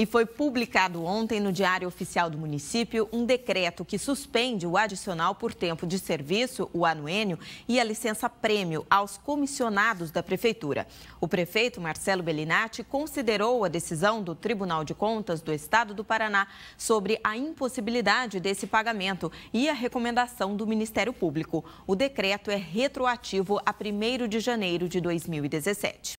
E foi publicado ontem no Diário Oficial do Município um decreto que suspende o adicional por tempo de serviço, o anuênio, e a licença-prêmio aos comissionados da Prefeitura. O prefeito Marcelo Bellinati considerou a decisão do Tribunal de Contas do Estado do Paraná sobre a impossibilidade desse pagamento e a recomendação do Ministério Público. O decreto é retroativo a 1 de janeiro de 2017.